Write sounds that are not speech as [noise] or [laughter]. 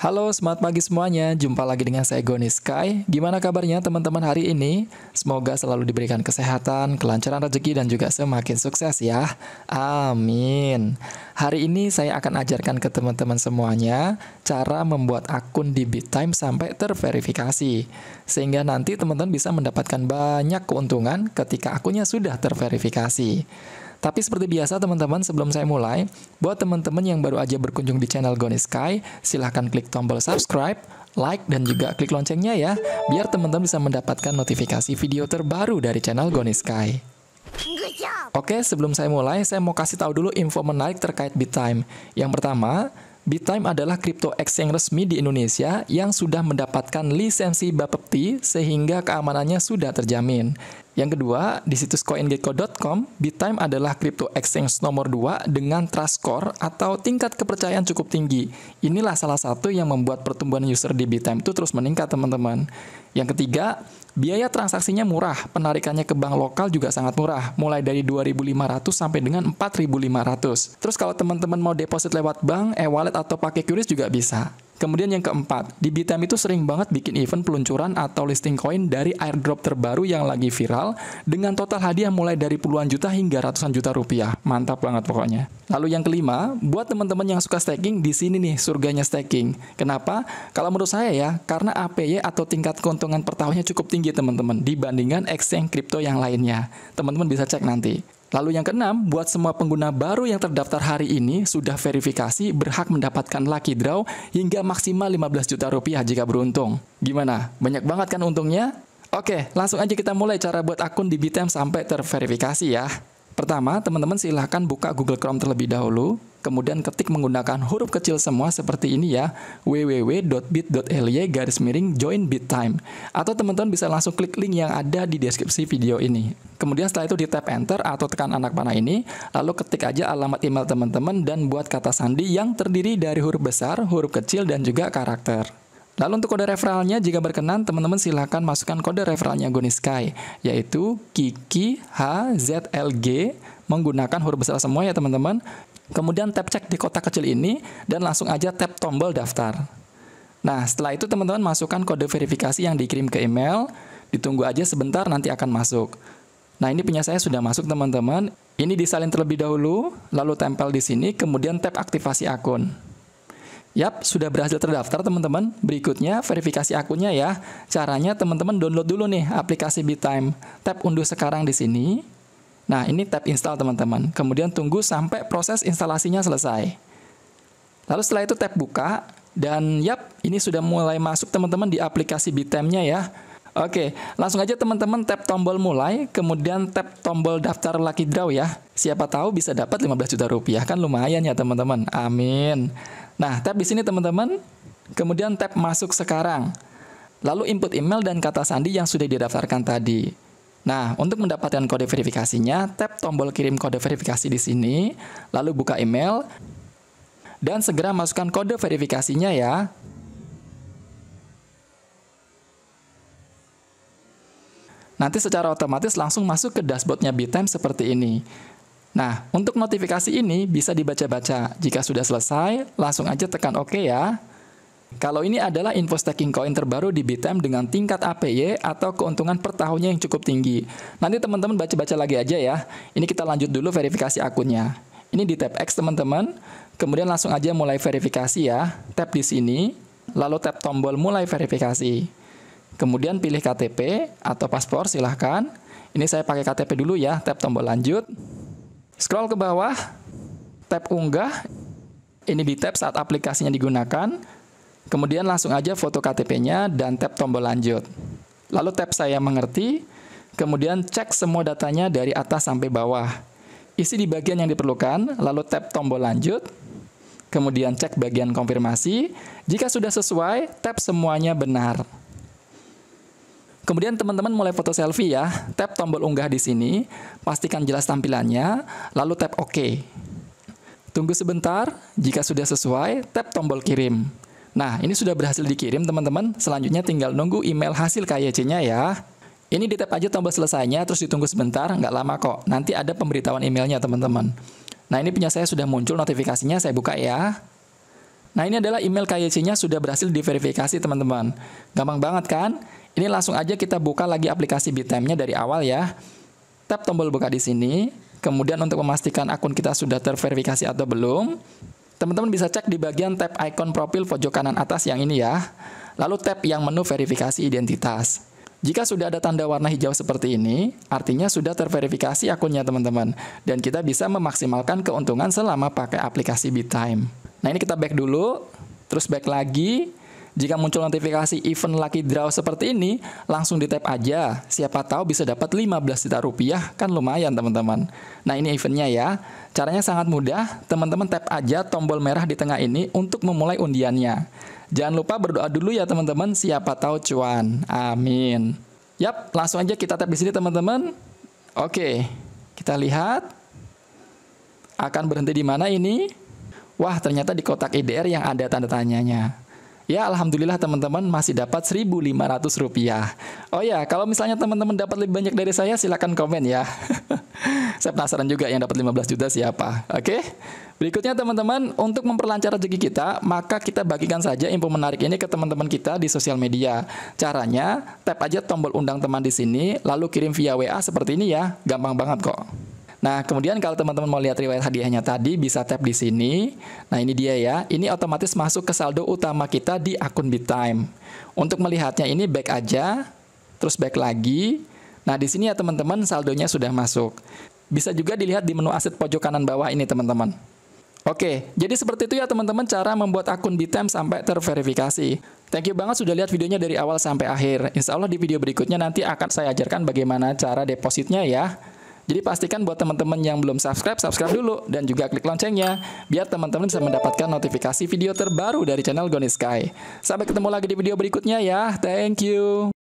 Halo, selamat pagi semuanya. Jumpa lagi dengan saya Goni Sky. Gimana kabarnya teman-teman hari ini? Semoga selalu diberikan kesehatan, kelancaran rezeki, dan juga semakin sukses ya. Amin. Hari ini saya akan ajarkan ke teman-teman semuanya cara membuat akun di BitTime sampai terverifikasi. Sehingga nanti teman-teman bisa mendapatkan banyak keuntungan ketika akunnya sudah terverifikasi. Tapi seperti biasa teman-teman sebelum saya mulai, buat teman-teman yang baru aja berkunjung di channel Goni Sky, silahkan klik tombol subscribe, like, dan juga klik loncengnya ya, biar teman-teman bisa mendapatkan notifikasi video terbaru dari channel Goni Sky. Oke, sebelum saya mulai, saya mau kasih tahu dulu info menarik terkait BitTime. Yang pertama, Bittime adalah crypto exchange resmi di Indonesia yang sudah mendapatkan lisensi Bapepti sehingga keamanannya sudah terjamin. Yang kedua, di situs coingecko.com, Bitime adalah crypto exchange nomor 2 dengan trust score atau tingkat kepercayaan cukup tinggi. Inilah salah satu yang membuat pertumbuhan user di Bitime itu terus meningkat, teman-teman. Yang ketiga, biaya transaksinya murah, penarikannya ke bank lokal juga sangat murah, mulai dari 2.500 sampai dengan 4.500. Terus kalau teman-teman mau deposit lewat bank, e-wallet atau pakai QRIS juga bisa. Kemudian yang keempat, di BTM itu sering banget bikin event peluncuran atau listing koin dari airdrop terbaru yang lagi viral dengan total hadiah mulai dari puluhan juta hingga ratusan juta rupiah. Mantap banget pokoknya. Lalu yang kelima, buat teman-teman yang suka staking, di sini nih surganya staking. Kenapa? Kalau menurut saya ya, karena APY atau tingkat keuntungan per tahunnya cukup tinggi teman-teman dibandingkan exchange crypto yang lainnya. Teman-teman bisa cek nanti. Lalu yang keenam, buat semua pengguna baru yang terdaftar hari ini sudah verifikasi berhak mendapatkan lucky draw hingga maksimal 15 juta rupiah jika beruntung. Gimana? Banyak banget kan untungnya? Oke, langsung aja kita mulai cara buat akun di Bitem sampai terverifikasi ya. Pertama, teman-teman silahkan buka Google Chrome terlebih dahulu kemudian ketik menggunakan huruf kecil semua seperti ini ya www.bit.ly garis miring join bittime atau teman-teman bisa langsung klik link yang ada di deskripsi video ini kemudian setelah itu di tap enter atau tekan anak panah ini lalu ketik aja alamat email teman-teman dan buat kata sandi yang terdiri dari huruf besar huruf kecil dan juga karakter Lalu untuk kode referralnya, jika berkenan, teman-teman silahkan masukkan kode referralnya sky yaitu Kiki HZLG menggunakan huruf besar semua ya teman-teman. Kemudian tap cek di kotak kecil ini dan langsung aja tap tombol daftar. Nah, setelah itu teman-teman masukkan kode verifikasi yang dikirim ke email, ditunggu aja sebentar nanti akan masuk. Nah, ini punya saya sudah masuk teman-teman. Ini disalin terlebih dahulu, lalu tempel di sini, kemudian tap aktivasi akun. Yap, sudah berhasil terdaftar teman-teman. Berikutnya verifikasi akunnya ya. Caranya teman-teman download dulu nih aplikasi BeTime. Tap unduh sekarang di sini. Nah, ini tab install teman-teman. Kemudian tunggu sampai proses instalasinya selesai. Lalu setelah itu tab buka dan yap, ini sudah mulai masuk teman-teman di aplikasi Bitemnya ya. Oke, langsung aja teman-teman tap tombol mulai, kemudian tap tombol daftar Lucky Draw ya. Siapa tahu bisa dapat 15 juta rupiah, kan lumayan ya teman-teman. Amin. Nah, tap di sini teman-teman, kemudian tap masuk sekarang. Lalu input email dan kata sandi yang sudah didaftarkan tadi. Nah, untuk mendapatkan kode verifikasinya, tap tombol kirim kode verifikasi di sini, lalu buka email, dan segera masukkan kode verifikasinya ya. Nanti secara otomatis langsung masuk ke dashboardnya Bitime seperti ini. Nah, untuk notifikasi ini bisa dibaca-baca. Jika sudah selesai, langsung aja tekan OK ya. Kalau ini adalah info staking coin terbaru di Bitem dengan tingkat APY atau keuntungan per tahunnya yang cukup tinggi. Nanti teman-teman baca-baca lagi aja ya. Ini kita lanjut dulu verifikasi akunnya. Ini di tab X teman-teman. Kemudian langsung aja mulai verifikasi ya. Tab di sini, lalu tap tombol mulai verifikasi. Kemudian pilih KTP atau paspor silahkan. Ini saya pakai KTP dulu ya, tap tombol lanjut. Scroll ke bawah, tap unggah. Ini di tab saat aplikasinya digunakan Kemudian langsung aja foto KTP-nya dan tap tombol lanjut. Lalu tap saya mengerti, kemudian cek semua datanya dari atas sampai bawah. Isi di bagian yang diperlukan, lalu tap tombol lanjut, kemudian cek bagian konfirmasi. Jika sudah sesuai, tap semuanya benar. Kemudian teman-teman mulai foto selfie ya. Tap tombol unggah di sini, pastikan jelas tampilannya, lalu tap OK. Tunggu sebentar, jika sudah sesuai, tap tombol kirim. Nah, ini sudah berhasil dikirim teman-teman. Selanjutnya tinggal nunggu email hasil KYC-nya ya. Ini di tap aja tombol selesainya, terus ditunggu sebentar, nggak lama kok. Nanti ada pemberitahuan emailnya teman-teman. Nah, ini punya saya sudah muncul notifikasinya, saya buka ya. Nah, ini adalah email KYC-nya sudah berhasil diverifikasi teman-teman. Gampang banget kan? Ini langsung aja kita buka lagi aplikasi Bitime-nya dari awal ya. Tap tombol buka di sini, kemudian untuk memastikan akun kita sudah terverifikasi atau belum, Teman-teman bisa cek di bagian tab icon profil pojok kanan atas yang ini ya. Lalu tab yang menu verifikasi identitas. Jika sudah ada tanda warna hijau seperti ini, artinya sudah terverifikasi akunnya teman-teman. Dan kita bisa memaksimalkan keuntungan selama pakai aplikasi BitTime. Nah ini kita back dulu, terus back lagi, jika muncul notifikasi event lucky draw seperti ini, langsung di tap aja. Siapa tahu bisa dapat 15 juta rupiah, kan lumayan teman-teman. Nah ini eventnya ya. Caranya sangat mudah, teman-teman tap aja tombol merah di tengah ini untuk memulai undiannya. Jangan lupa berdoa dulu ya teman-teman, siapa tahu cuan. Amin. Yap, langsung aja kita tap di sini teman-teman. Oke, kita lihat. Akan berhenti di mana ini? Wah, ternyata di kotak IDR yang ada tanda tanyanya. Ya alhamdulillah teman-teman masih dapat 1.500 rupiah. Oh ya, kalau misalnya teman-teman dapat lebih banyak dari saya silahkan komen ya. [laughs] saya penasaran juga yang dapat 15 juta siapa. Oke? Berikutnya teman-teman, untuk memperlancar rezeki kita, maka kita bagikan saja info menarik ini ke teman-teman kita di sosial media. Caranya, tap aja tombol undang teman di sini, lalu kirim via WA seperti ini ya. Gampang banget kok. Nah, kemudian kalau teman-teman mau lihat riwayat hadiahnya tadi bisa tap di sini. Nah, ini dia ya. Ini otomatis masuk ke saldo utama kita di akun BitTime. Untuk melihatnya ini back aja, terus back lagi. Nah, di sini ya teman-teman saldonya sudah masuk. Bisa juga dilihat di menu aset pojok kanan bawah ini, teman-teman. Oke, jadi seperti itu ya teman-teman cara membuat akun BitTime sampai terverifikasi. Thank you banget sudah lihat videonya dari awal sampai akhir. Insya Allah di video berikutnya nanti akan saya ajarkan bagaimana cara depositnya ya. Jadi pastikan buat teman-teman yang belum subscribe, subscribe dulu dan juga klik loncengnya biar teman-teman bisa mendapatkan notifikasi video terbaru dari channel Goni Sky. Sampai ketemu lagi di video berikutnya ya. Thank you.